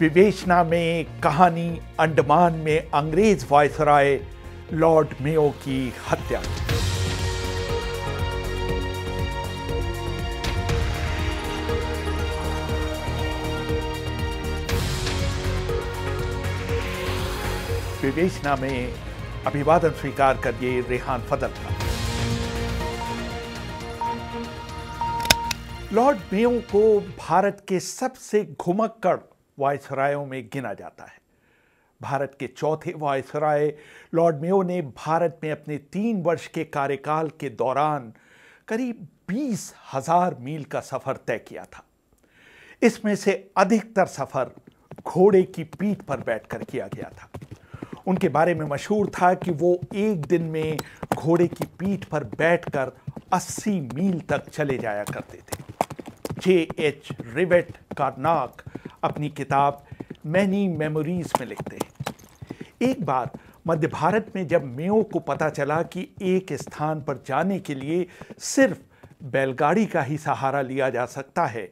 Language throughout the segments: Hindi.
विवेचना में कहानी अंडमान में अंग्रेज वायसराय लॉर्ड मेयो की हत्या विवेचना में अभिवादन स्वीकार करिए रेहान फजल का लॉर्ड मेयो को भारत के सबसे घुमक्कड़ वायसरायों में गिना जाता है भारत के चौथे वायसराय लॉर्ड मेयो ने भारत में अपने तीन वर्ष के कार्यकाल के दौरान करीब बीस हजार मील का सफ़र तय किया था इसमें से अधिकतर सफ़र घोड़े की पीठ पर बैठकर किया गया था उनके बारे में मशहूर था कि वो एक दिन में घोड़े की पीठ पर बैठकर 80 मील तक चले जाया करते थे जे एच रिवेट कार्नाक अपनी किताब मैनी मेमोरीज में लिखते हैं एक बार मध्य भारत में जब मेयो को पता चला कि एक स्थान पर जाने के लिए सिर्फ बैलगाड़ी का ही सहारा लिया जा सकता है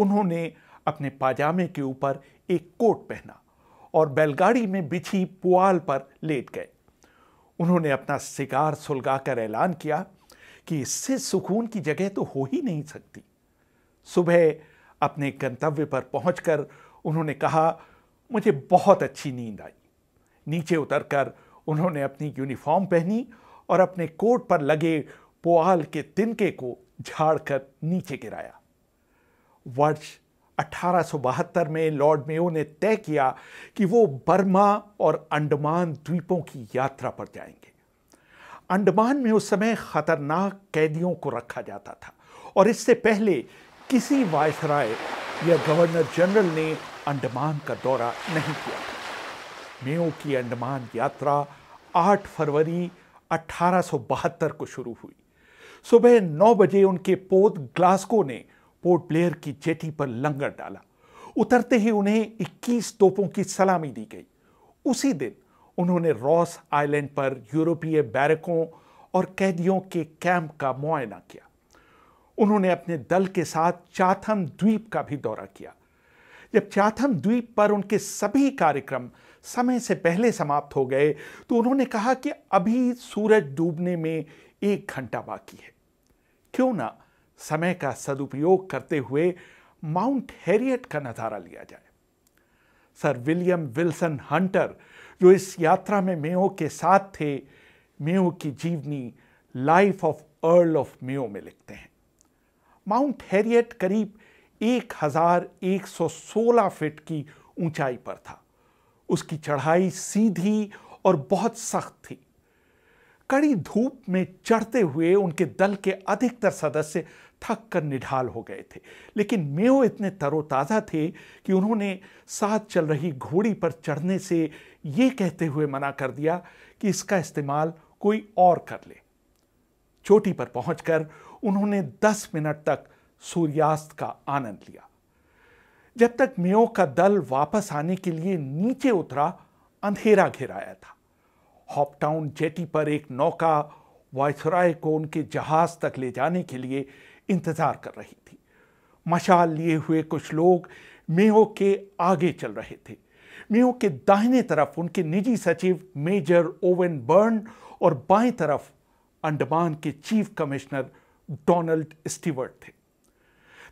उन्होंने अपने पाजामे के ऊपर एक कोट पहना और बैलगाड़ी में बिछी पुआल पर लेट गए उन्होंने अपना सिगार सुलगाकर ऐलान किया कि इससे सुकून की जगह तो हो ही नहीं सकती सुबह अपने गंतव्य पर पहुंचकर उन्होंने कहा मुझे बहुत अच्छी नींद आई नीचे उतरकर उन्होंने अपनी यूनिफॉर्म पहनी और अपने कोट पर लगे पोआल के तिनके को झाड़कर नीचे गिराया वर्ष अठारह में लॉर्ड मेयो ने तय किया कि वो बर्मा और अंडमान द्वीपों की यात्रा पर जाएंगे अंडमान में उस समय खतरनाक कैदियों को रखा जाता था और इससे पहले किसी वायसराय या गवर्नर जनरल ने अंडमान का दौरा नहीं किया था मेयो की अंडमान यात्रा 8 फरवरी 1872 को शुरू हुई सुबह 9 बजे उनके पोत ग्लास्को ने पोर्ट ब्लेयर की जेटी पर लंगर डाला उतरते ही उन्हें 21 तोपों की सलामी दी गई उसी दिन उन्होंने रॉस आइलैंड पर यूरोपीय बैरकों और कैदियों के कैंप का मुआयना किया उन्होंने अपने दल के साथ चाथम द्वीप का भी दौरा किया जब चाथम द्वीप पर उनके सभी कार्यक्रम समय से पहले समाप्त हो गए तो उन्होंने कहा कि अभी सूरज डूबने में एक घंटा बाकी है क्यों ना समय का सदुपयोग करते हुए माउंट हैरियट का नज़ारा लिया जाए सर विलियम विल्सन हंटर जो इस यात्रा में मेयो के साथ थे मेयो की जीवनी life of Earl of Mayo में लिखते हैं माउंट हैरियट करीब 1116 फीट की ऊंचाई पर था उसकी चढ़ाई सीधी और बहुत सख्त थी कड़ी धूप में चढ़ते हुए उनके दल के अधिकतर सदस्य थक कर निढाल हो गए थे लेकिन मेो इतने तरोताज़ा थे कि उन्होंने साथ चल रही घोड़ी पर चढ़ने से ये कहते हुए मना कर दिया कि इसका इस्तेमाल कोई और कर ले चोटी पर पहुंचकर उन्होंने 10 मिनट तक सूर्यास्त का आनंद लिया जब तक मेयो का दल वापस आने के लिए नीचे उतरा अंधेरा घेराया था हॉपटाउन जेटी पर एक नौका वायसराय को उनके जहाज तक ले जाने के लिए इंतजार कर रही थी मशाल लिए हुए कुछ लोग मेयो के आगे चल रहे थे मेयो के दाहिने तरफ उनके निजी सचिव मेजर ओवेन बर्न और बाएं तरफ अंडमान के चीफ कमिश्नर डोनाल्ड स्टीवर्ट थे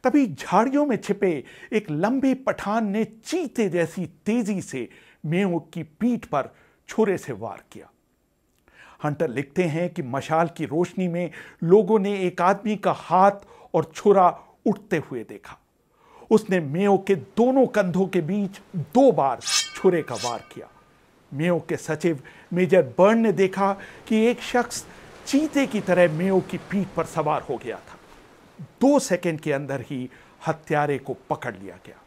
तभी झाड़ियों में छिपे एक लंबे पठान ने चीते जैसी तेजी से मेयो की पीठ पर छुरे से वार किया हंटर लिखते हैं कि मशाल की रोशनी में लोगों ने एक आदमी का हाथ और छुरा उठते हुए देखा उसने मेयो के दोनों कंधों के बीच दो बार छुरे का वार किया मेयो के सचिव मेजर बर्न ने देखा कि एक शख्स चीते की तरह मेयो की पीठ पर सवार हो गया था दो सेकंड के अंदर ही हत्यारे को पकड़ लिया गया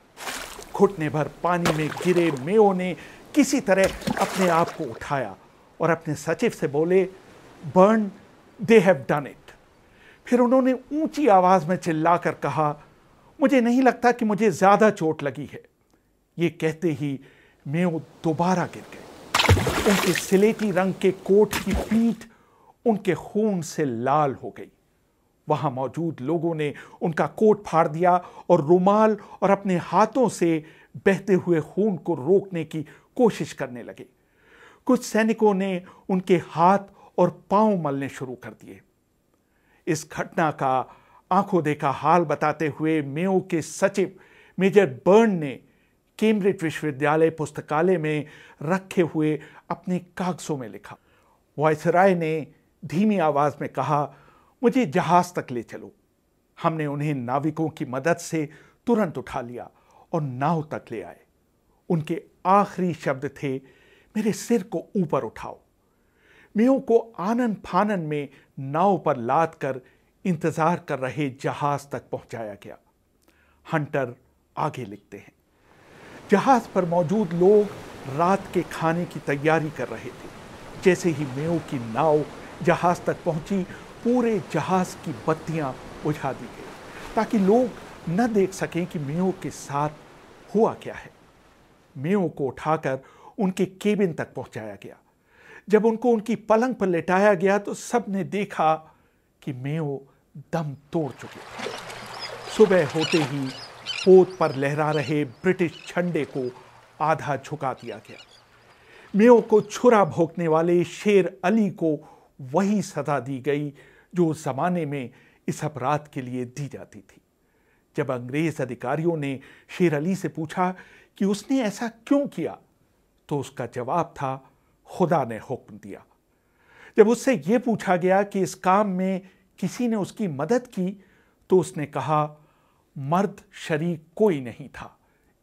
घुटने भर पानी में गिरे मेयो ने किसी तरह अपने आप को उठाया और अपने सचिव से बोले burn they have done it फिर उन्होंने ऊंची आवाज में चिल्लाकर कहा मुझे नहीं लगता कि मुझे ज्यादा चोट लगी है ये कहते ही मेयो दोबारा गिर गए उनके सिलेटी रंग के कोट की पीठ उनके खून से लाल हो गई वहां मौजूद लोगों ने उनका कोट फाड़ दिया और रुमाल और अपने हाथों से बहते हुए खून को रोकने की कोशिश करने लगे कुछ सैनिकों ने उनके हाथ और पांव मलने शुरू कर दिए इस घटना का आंखों देखा हाल बताते हुए मेयो के सचिव मेजर बर्न ने कैम्ब्रिज विश्वविद्यालय पुस्तकालय में रखे हुए अपने कागजों में लिखा वायसराय ने धीमी आवाज में कहा मुझे जहाज तक ले चलो हमने उन्हें नाविकों की मदद से तुरंत उठा लिया और नाव तक ले आए उनके आखिरी शब्द थे मेरे सिर को ऊपर उठाओ मेयों को आनन फानन में नाव पर लाद कर इंतजार कर रहे जहाज तक पहुंचाया गया हंटर आगे लिखते हैं जहाज पर मौजूद लोग रात के खाने की तैयारी कर रहे थे जैसे ही मेयो की नाव जहाज़ तक पहुंची पूरे जहाज़ की बत्तियां बुझा दी गई ताकि लोग न देख सकें कि मेयो के साथ हुआ क्या है मेयो को उठाकर उनके केबिन तक पहुंचाया गया जब उनको उनकी पलंग पर लेटाया गया तो सब ने देखा कि मेयो दम तोड़ चुके सुबह होते ही पोत पर लहरा रहे ब्रिटिश झंडे को आधा झुका दिया गया मेयो को छुरा भोंकने वाले शेर अली को वही सजा दी गई जो उस जमाने में इस अपराध के लिए दी जाती थी जब अंग्रेज अधिकारियों ने शेर अली से पूछा कि उसने ऐसा क्यों किया तो उसका जवाब था खुदा ने हुक्म दिया जब उससे यह पूछा गया कि इस काम में किसी ने उसकी मदद की तो उसने कहा मर्द शरीक कोई नहीं था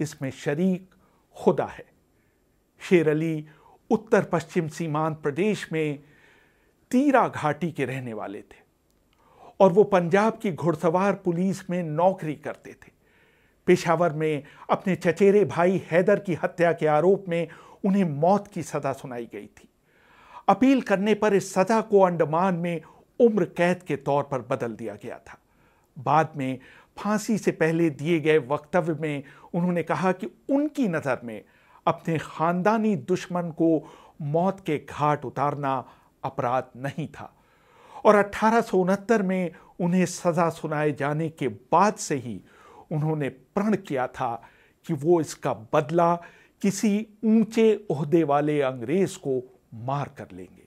इसमें शरीक खुदा है शेर अली उत्तर पश्चिम सीमांत प्रदेश में तीरा घाटी के रहने वाले थे और वो पंजाब की घुड़सवार पुलिस में नौकरी करते थे पेशावर में अपने चचेरे भाई हैदर की हत्या के आरोप में उन्हें मौत की सज़ा सुनाई गई थी अपील करने पर इस सज़ा को अंडमान में उम्र कैद के तौर पर बदल दिया गया था बाद में फांसी से पहले दिए गए वक्तव्य में उन्होंने कहा कि उनकी नज़र में अपने ख़ानदानी दुश्मन को मौत के घाट उतारना अपराध नहीं था और अठारह में उन्हें सजा सुनाए जाने के बाद से ही उन्होंने प्रण किया था कि वो इसका बदला किसी ऊंचे ओहदे वाले अंग्रेज को मार कर लेंगे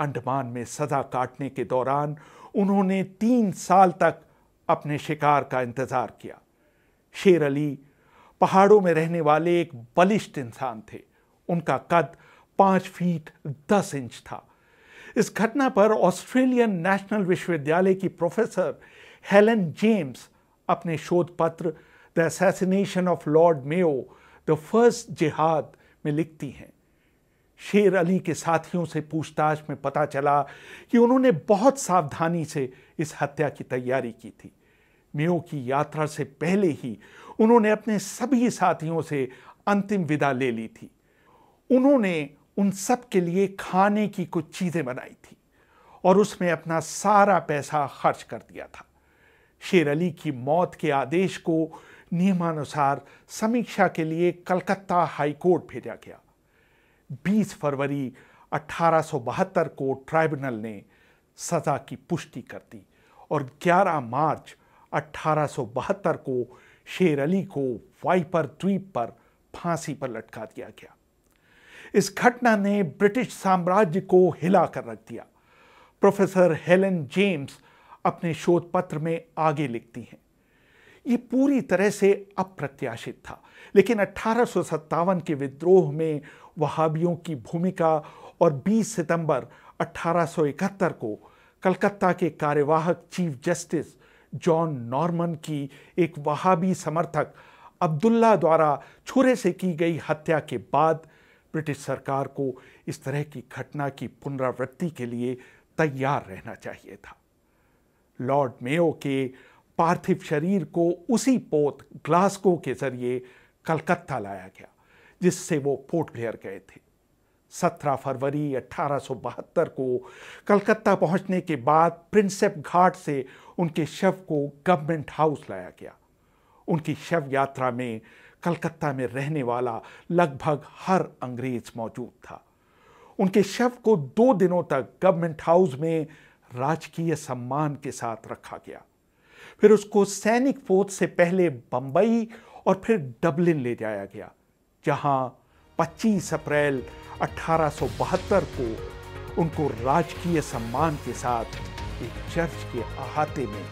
अंडमान में सजा काटने के दौरान उन्होंने तीन साल तक अपने शिकार का इंतजार किया शेर अली पहाड़ों में रहने वाले एक बलिष्ठ इंसान थे उनका कद पांच फीट दस इंच था इस घटना पर ऑस्ट्रेलियन नेशनल विश्वविद्यालय की प्रोफेसर हेलन जेम्स अपने शोध पत्र the assassination of Lord Mayo the first jihad में लिखती हैं शेर अली के साथियों से पूछताछ में पता चला कि उन्होंने बहुत सावधानी से इस हत्या की तैयारी की थी मेयो की यात्रा से पहले ही उन्होंने अपने सभी साथियों से अंतिम विदा ले ली थी उन्होंने उन सब के लिए खाने की कुछ चीज़ें बनाई थी और उसमें अपना सारा पैसा खर्च कर दिया था शेर अली की मौत के आदेश को नियमानुसार समीक्षा के लिए कलकत्ता हाई कोर्ट भेजा गया 20 फरवरी अठारह को ट्राइब्यूनल ने सज़ा की पुष्टि कर दी और 11 मार्च अठारह को शेर अली को वाइपर द्वीप पर फांसी पर लटका दिया गया इस घटना ने ब्रिटिश साम्राज्य को हिला कर रख दिया प्रोफेसर हेलन जेम्स अपने शोध पत्र में आगे लिखती हैं ये पूरी तरह से अप्रत्याशित था लेकिन अठारह के विद्रोह में वहाबियों की भूमिका और 20 सितंबर 1871 को कलकत्ता के कार्यवाहक चीफ जस्टिस जॉन नॉर्मन की एक वहाबी समर्थक अब्दुल्ला द्वारा छुरे से की गई हत्या के बाद ब्रिटिश सरकार को इस तरह की घटना की पुनरावृत्ति के लिए तैयार रहना चाहिए था लॉर्ड मेयो के पार्थिव शरीर को उसी पोत ग्लास्को के जरिए कलकत्ता लाया गया जिससे वो पोर्ट ब्लेयर गए थे 17 फरवरी 1872 को कलकत्ता पहुंचने के बाद प्रिंसेप घाट से उनके शव को गवर्नमेंट हाउस लाया गया उनकी शव यात्रा में कलकत्ता में रहने वाला लगभग हर अंग्रेज मौजूद था उनके शव को दो दिनों तक गवर्नमेंट हाउस में राजकीय सम्मान के साथ रखा गया फिर उसको सैनिक फौज से पहले बंबई और फिर डबलिन ले जाया गया जहां 25 अप्रैल 1872 को उनको राजकीय सम्मान के साथ एक चर्च के अहाते में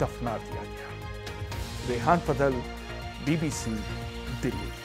दफना दिया गया रेहान पदल बीबीसी anterior.